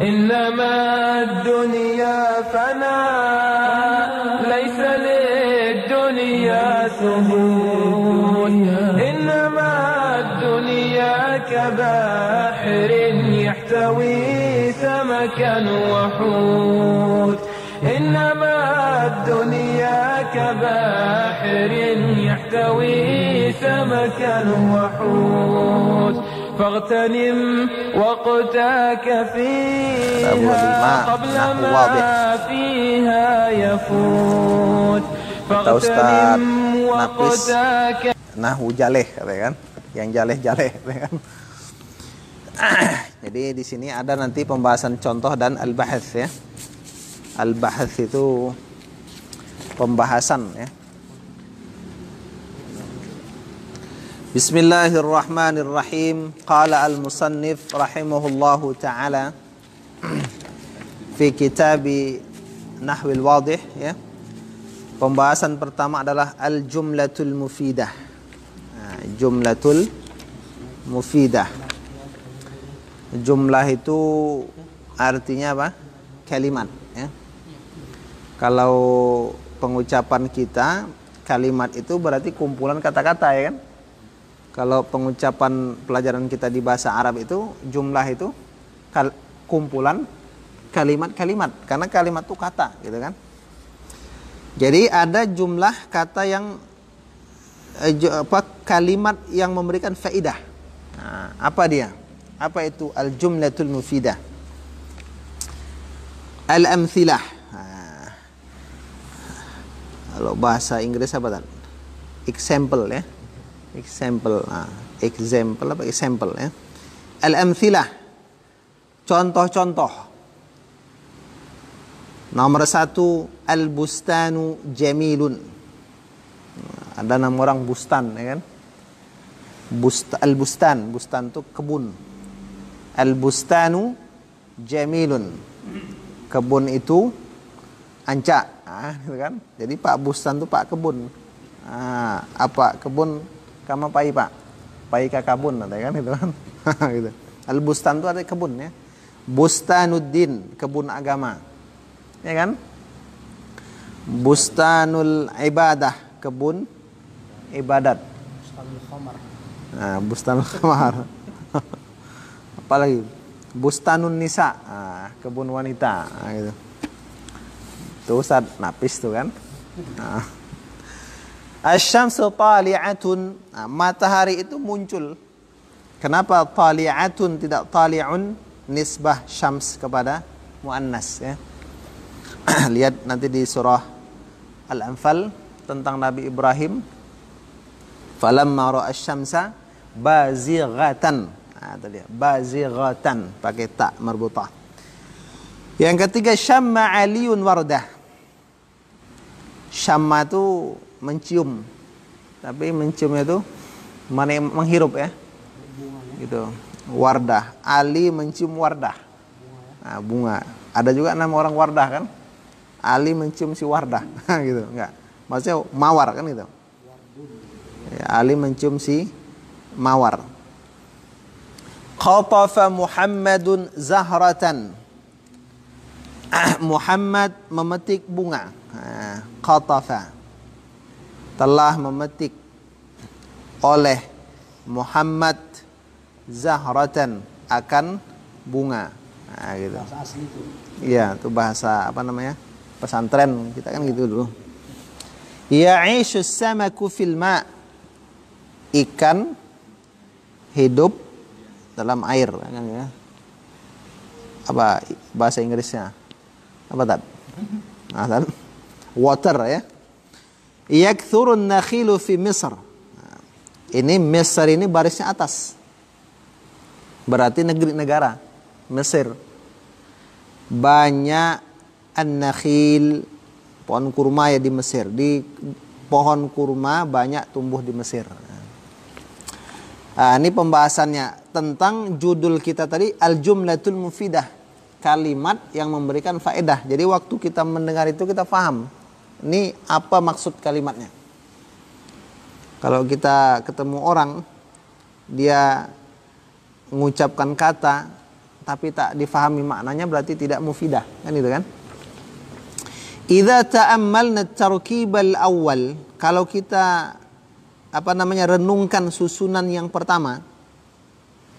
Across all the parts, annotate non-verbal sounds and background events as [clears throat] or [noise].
إنما الدنيا فناء ليس للدنيا سهول إنما الدنيا كباحر يحتوي سمكا وحوت إنما الدنيا كباحر يحتوي سمكا وحوت فاغتنم وقتاك فيها قبل nah, ما ya. فيها يفوت فاغتنم وقتاك nah jaleh ya kan yang jaleh jaleh kan [clears throat] jadi di sini ada nanti pembahasan contoh dan al bahas ya al bahas itu pembahasan ya Bismillahirrahmanirrahim. Qala al musannif rahimahullahu taala fi kitabi Nahwil Wadih ya pembahasan pertama adalah al jumlatul mufidah nah, jumlatul mufidah jumlah itu artinya apa kalimat ya kalau pengucapan kita kalimat itu berarti kumpulan kata-kata ya kan kalau pengucapan pelajaran kita di bahasa Arab itu jumlah itu kal kumpulan kalimat-kalimat karena kalimat itu kata gitu kan. Jadi ada jumlah kata yang eh, apa kalimat yang memberikan faidah Nah, apa dia? Apa itu al-jumlatul mufidah? Al-amthilah. Nah. kalau bahasa Inggris apa tadi? Example ya. example ha. example apa example ya al amthilah contoh-contoh nomor satu al bustanu jamilun ada nama orang bustan ya kan Bust, al bustan bustan itu kebun al bustanu jamilun kebun itu ancak ha, gitu kan jadi pak bustan itu pak kebun ha, apa kebun kamu pai pak pai kabun ada kan itu kan [laughs] gitu al bustan itu ada kebun ya bustanuddin kebun agama ya kan bustanul ibadah kebun ibadat bustanul khamar nah, bustanul khamar [laughs] apalagi bustanun nisa nah, kebun wanita nah, gitu tuh Ustaz napis tuh kan nah. Asyamsu tali'atun. Nah, matahari itu muncul. Kenapa tali'atun tidak tali'un? Nisbah syams kepada muannas ya. [clears throat] Lihat nanti di surah Al-Anfal tentang Nabi Ibrahim. Falamma ra'a asy-syamsa bazighatan. Nah, itu dia. Bazighatan pakai tak merbutah. Yang ketiga syamma aliyun wardah. Syamma itu mencium tapi menciumnya itu mana menghirup ya gitu wardah Ali mencium wardah nah, bunga ada juga nama orang wardah kan Ali mencium si wardah [laughs] gitu enggak maksudnya mawar kan gitu ya, Ali mencium si mawar Khatafa Muhammadun zahratan [clears throat] Muhammad memetik bunga nah, telah memetik oleh Muhammad Zahratan akan bunga. Nah, gitu. Bahasa itu. Iya, itu bahasa apa namanya? Pesantren kita kan gitu dulu. Ya'ishu samaku fil ma. Ikan hidup dalam air ya kan ya. Apa bahasa Inggrisnya? Apa tab? [laughs] Nah, tab. Water ya. Yakthurun nakhilu fi Misr. Ini Mesir ini barisnya atas. Berarti negeri negara Mesir. Banyak an-nakhil pohon kurma ya di Mesir. Di pohon kurma banyak tumbuh di Mesir. Nah, ini pembahasannya tentang judul kita tadi al-jumlatul mufidah, kalimat yang memberikan faedah. Jadi waktu kita mendengar itu kita paham ini apa maksud kalimatnya? Kalau kita ketemu orang, dia mengucapkan kata tapi tak difahami maknanya berarti tidak mufidah kan itu kan idza ta'ammalna tarkibal awal kalau kita apa namanya renungkan susunan yang pertama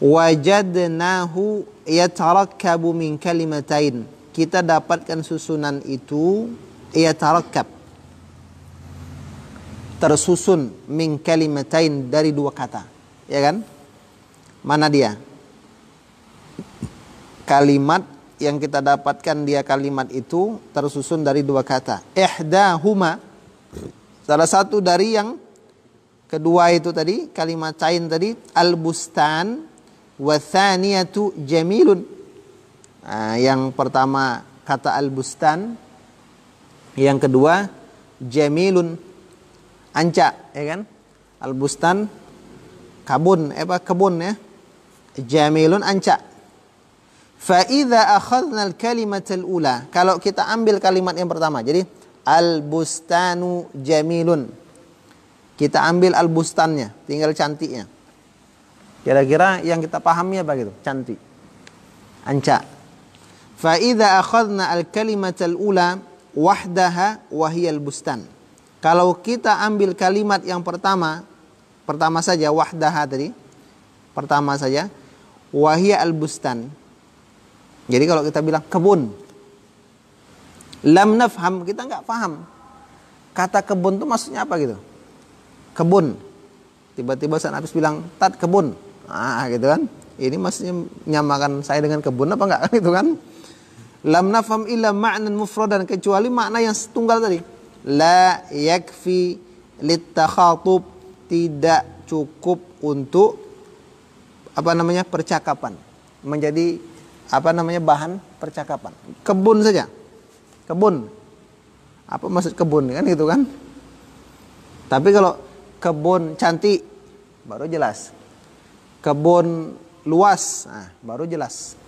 wajadnahu yatarakkabu min kalimatain kita dapatkan susunan itu ia yatarakkab tersusun min kalimatain dari dua kata ya kan mana dia kalimat yang kita dapatkan dia kalimat itu tersusun dari dua kata ihdahuma salah satu dari yang kedua itu tadi kalimat cain tadi al albustan thaniyatu jamilun nah, yang pertama kata al bustan yang kedua, jamilun anca, ya kan? Albustan kabun, eh, apa kebun ya? Jamilun anca. Fa'idha akhadna al-kalimat al-ula. Kalau kita ambil kalimat yang pertama. Jadi, albustanu jamilun. Kita ambil albustannya, tinggal cantiknya. Kira-kira yang kita pahami apa gitu? Cantik. Anca. Fa'idha akhadna al-kalimat al-ula wahdaha wahiyal bustan. Kalau kita ambil kalimat yang pertama, pertama saja wahdaha tadi, pertama saja wahyal bustan. Jadi kalau kita bilang kebun, lam nafham kita nggak paham kata kebun itu maksudnya apa gitu. Kebun, tiba-tiba saat habis bilang tat kebun, ah gitu kan. Ini maksudnya nyamakan saya dengan kebun apa enggak [laughs] itu kan? Lam nafam illa ma'nan mufradan kecuali makna yang setunggal tadi. La yakfi litakhatub tidak cukup untuk apa namanya percakapan menjadi apa namanya bahan percakapan kebun saja kebun apa maksud kebun kan gitu kan tapi kalau kebun cantik baru jelas kebun luas nah, baru jelas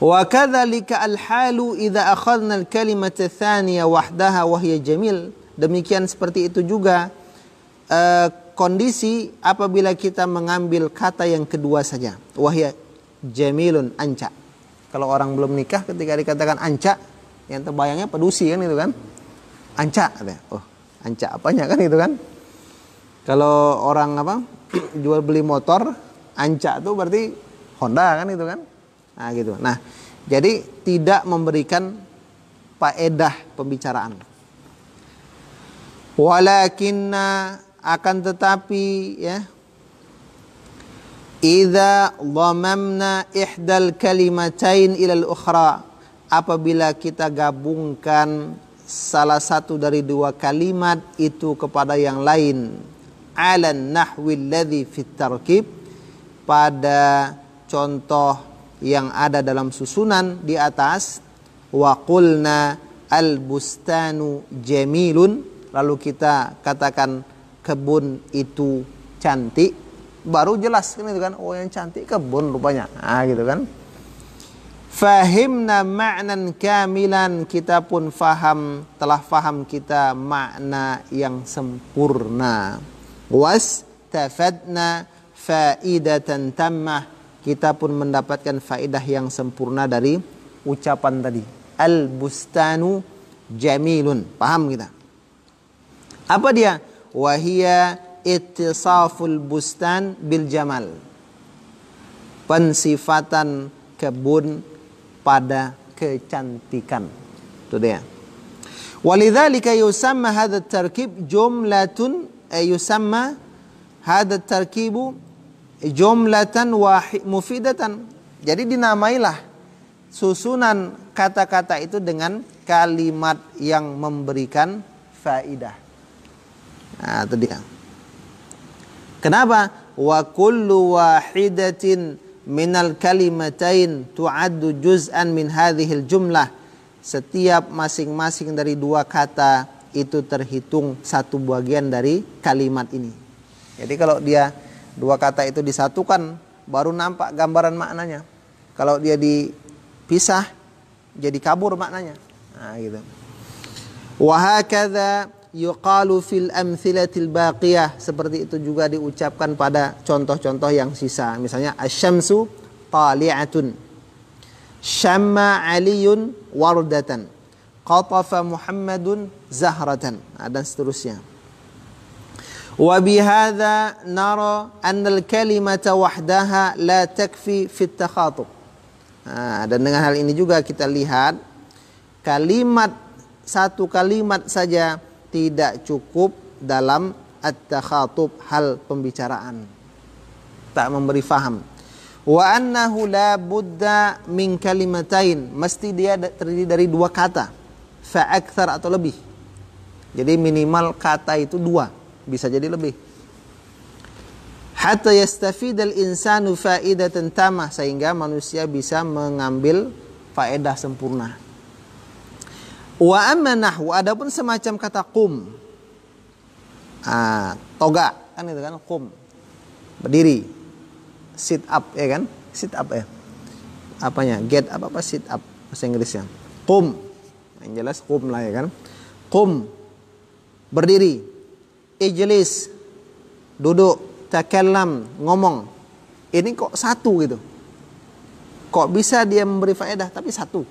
Wa kadzalika al-halu idza akhadna al-kalimata tsaniya jamil. Demikian seperti itu juga uh, kondisi apabila kita mengambil kata yang kedua saja. Wahya jamilun anca. Kalau orang belum nikah ketika dikatakan anca, yang terbayangnya pedusi kan itu kan. Anca Oh, anca apanya kan itu kan? Kalau orang apa? [clears throat] jual beli motor, anca tuh berarti Honda kan itu kan? Nah, gitu. Nah, jadi tidak memberikan faedah pembicaraan. Walakinna akan tetapi ya Idza dhamamna ihdal kalimatain ilal ukhra apabila kita gabungkan salah satu dari dua kalimat itu kepada yang lain alan nahwil ladzi fit tarkib pada contoh yang ada dalam susunan di atas wa qulna al bustanu jamilun lalu kita katakan kebun itu cantik baru jelas kan itu kan oh yang cantik kebun rupanya ah gitu kan fahimna ma'nan kamilan kita pun faham telah faham kita makna yang sempurna was tafadna faidatan tammah kita pun mendapatkan faedah yang sempurna dari ucapan tadi. Al-bustanu jamilun. Paham kita? Apa dia? Wahia ittisaful bustan bil jamal. Pensifatan kebun pada kecantikan. Itu dia. Walidhalika yusamma hadha tarkib jumlatun eh, yusamma hadha tarkibu jumlatan wahid mufidatan. Jadi dinamailah susunan kata-kata itu dengan kalimat yang memberikan faidah. Nah, itu dia. Kenapa? Wa kullu wahidatin minal kalimatain tu'addu juz'an min hadhil jumlah. Setiap masing-masing dari dua kata itu terhitung satu bagian dari kalimat ini. Jadi kalau dia Dua kata itu disatukan baru nampak gambaran maknanya. Kalau dia dipisah jadi kabur maknanya. Nah, gitu. Wahakadha yuqalu fil amthilatil baqiyah seperti itu juga diucapkan pada contoh-contoh yang sisa misalnya asyamsu tali'atun syamma aliyun wardatan qatafa muhammadun zahratan nah, dan seterusnya وبهذا نرى أن الكلمة وحدها لا تكفي في التخاطب dan dengan hal ini juga kita lihat kalimat satu kalimat saja tidak cukup dalam at-takhatub hal pembicaraan tak memberi faham wa annahu la budda min kalimatain mesti dia terdiri dari dua kata fa atau lebih jadi minimal kata itu dua bisa jadi lebih hatta yastafidal insanu faidatan tamah sehingga manusia bisa mengambil faedah sempurna wa amma nahwu adapun semacam kata qum ah, toga kan itu kan qum berdiri sit up ya kan sit up ya apanya get apa apa sit up bahasa Inggrisnya qum yang jelas qum lah ya kan qum berdiri ijlis duduk takallam ngomong ini kok satu gitu kok bisa dia memberi faedah tapi satu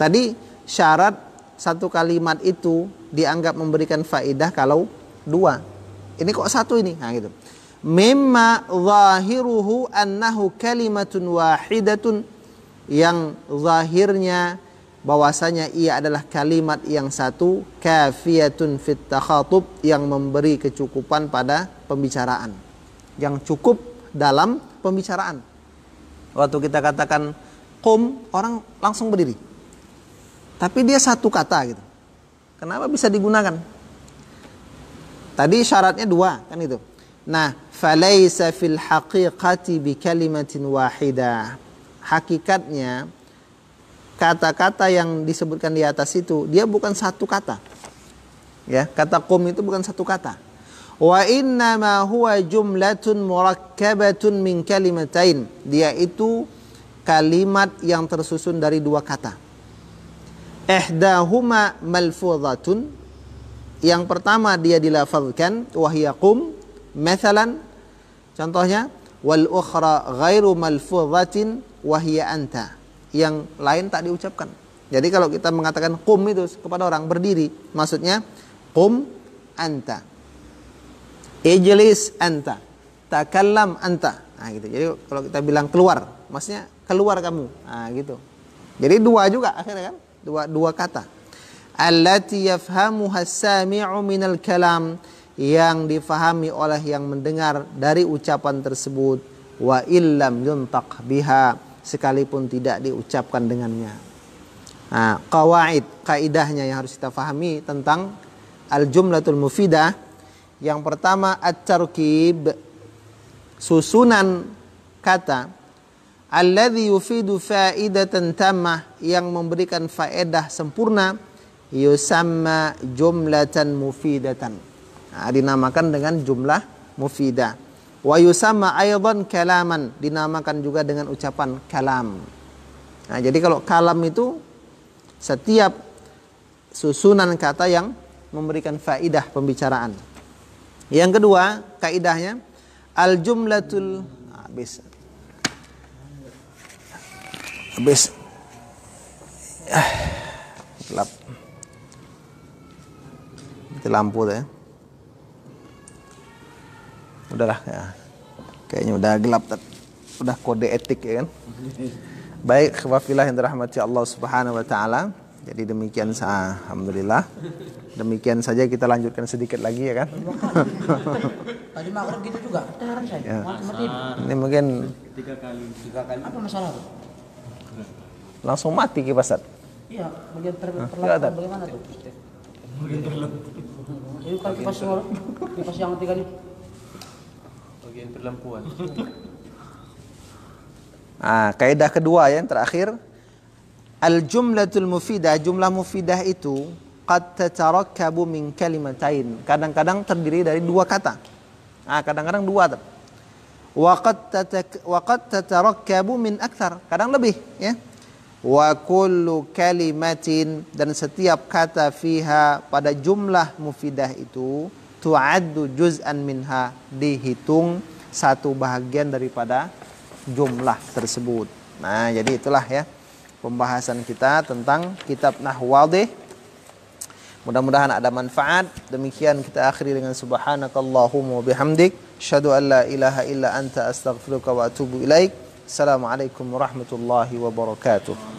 tadi syarat satu kalimat itu dianggap memberikan faedah kalau dua ini kok satu ini nah gitu mimma zahiruhu annahu kalimatun wahidatun yang zahirnya bahwasanya ia adalah kalimat yang satu kafiyatun fit takhatub yang memberi kecukupan pada pembicaraan yang cukup dalam pembicaraan waktu kita katakan kum orang langsung berdiri tapi dia satu kata gitu kenapa bisa digunakan tadi syaratnya dua kan itu nah falaysa fil haqiqati bi kalimatin wahidah hakikatnya kata-kata yang disebutkan di atas itu dia bukan satu kata. Ya, kata kum itu bukan satu kata. Wa inna ma huwa jumlatun murakkabatun min kalimatain. Dia itu kalimat yang tersusun dari dua kata. Ihdahuma malfuzatun. Yang pertama dia dilafazkan wahya qum mathalan contohnya wal ukhra ghairu malfuzatin wahya anta yang lain tak diucapkan. Jadi kalau kita mengatakan kum itu kepada orang berdiri, maksudnya kum anta. Ejelis anta. Takallam anta. Nah, gitu. Jadi kalau kita bilang keluar, maksudnya keluar kamu. Nah, gitu. Jadi dua juga akhirnya kan? Dua dua kata. Allati minal kalam yang difahami oleh yang mendengar dari ucapan tersebut wa illam yuntaq biha sekalipun tidak diucapkan dengannya. Nah, kawaid, kaidahnya yang harus kita fahami tentang al-jumlatul mufidah. Yang pertama at-tarkib, susunan kata alladhi yufidu faidatan tamah yang memberikan faedah sempurna yusamma jumlatan mufidatan. Nah, dinamakan dengan jumlah mufidah. Wa yusama aydan kalaman, dinamakan juga dengan ucapan kalam. Nah, jadi kalau kalam itu setiap susunan kata yang memberikan faidah pembicaraan. Yang kedua, kaidahnya al jumlatul habis. Habis. Ah, gelap. Itu lampu deh. ya udahlah ya. kayaknya udah gelap udah kode etik ya kan baik wafilah yang dirahmati Allah subhanahu wa ta'ala jadi demikian sah alhamdulillah demikian saja kita lanjutkan sedikit lagi ya kan [laughs] tadi maghrib gitu juga saya ya. ini mungkin tiga kali tiga kali apa masalah tuh langsung mati kipas iya bagian ter perlahan bagaimana tuh bagian terlalu itu iya, kan kipas kipas yang tiga nih bagian perlampuan. [laughs] Ah, kaidah kedua ya, yang terakhir al jumlatul mufidah jumlah mufidah itu qad tatarakkabu min kalimatain kadang-kadang terdiri dari dua kata ah kadang-kadang dua wa qad wa qad tatarakkabu min akthar kadang lebih ya wa kullu kalimatin dan setiap kata fiha pada jumlah mufidah itu tu'addu juz'an minha dihitung satu bahagian daripada jumlah tersebut. Nah, jadi itulah ya pembahasan kita tentang kitab Nahwadih. Mudah-mudahan ada manfaat. Demikian kita akhiri dengan subhanakallahumma bihamdik. Syadu an la ilaha illa anta astaghfiruka wa atubu ilaik. Assalamualaikum warahmatullahi wabarakatuh.